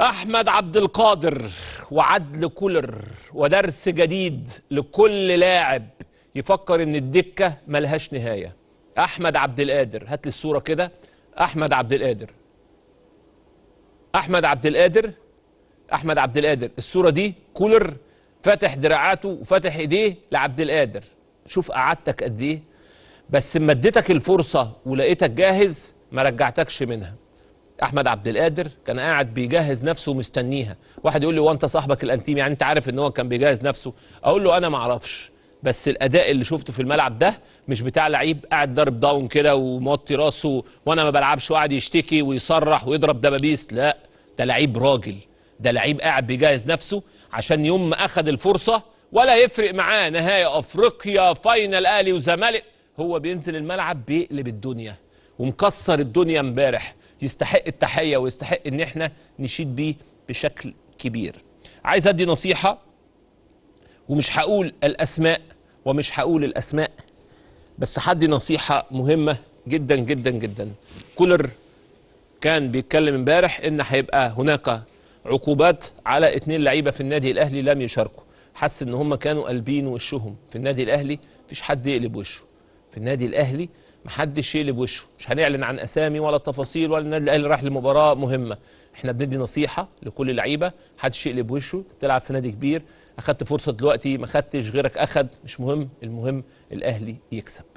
أحمد عبد القادر وعدل كولر ودرس جديد لكل لاعب يفكر إن الدكة ملهاش نهاية أحمد عبد القادر هات لي الصورة كده أحمد عبد القادر أحمد عبد القادر أحمد عبد القادر الصورة دي كولر فاتح دراعاته وفاتح إيديه لعبد القادر شوف قعدتك قد إيه بس لما اديتك الفرصة ولقيتك جاهز ما رجعتكش منها احمد عبد القادر كان قاعد بيجهز نفسه مستنيها واحد يقول لي وانت صاحبك الانتيم يعني انت عارف ان هو كان بيجهز نفسه اقول له انا ما اعرفش بس الاداء اللي شفته في الملعب ده مش بتاع لعيب قاعد ضارب داون كده وموطي راسه وانا ما بلعبش وقاعد يشتكي ويصرح ويضرب دبابيس لا ده لعيب راجل ده لعيب قاعد بيجهز نفسه عشان يوم ما اخد الفرصه ولا يفرق معاه نهايه افريقيا فاينل اهلي وزمالك هو بينزل الملعب بيقلب الدنيا ومكسر الدنيا امبارح يستحق التحيه ويستحق ان احنا نشيد بيه بشكل كبير عايز ادي نصيحه ومش هقول الاسماء ومش هقول الاسماء بس هدي نصيحه مهمه جدا جدا جدا كولر كان بيتكلم امبارح ان هيبقى هناك عقوبات على اثنين لعيبه في النادي الاهلي لم يشاركوا حس ان هم كانوا قلبين وشهم في النادي الاهلي مفيش حد يقلب وشه في النادي الاهلي محدش يقلب وشه مش هنعلن عن اسامي ولا تفاصيل ولا النادي الاهلي راح لمباراه مهمه احنا بندي نصيحه لكل اللعيبه محدش يقلب وشه تلعب في نادي كبير اخدت فرصه دلوقتي ما خدتش غيرك اخد مش مهم المهم الاهلي يكسب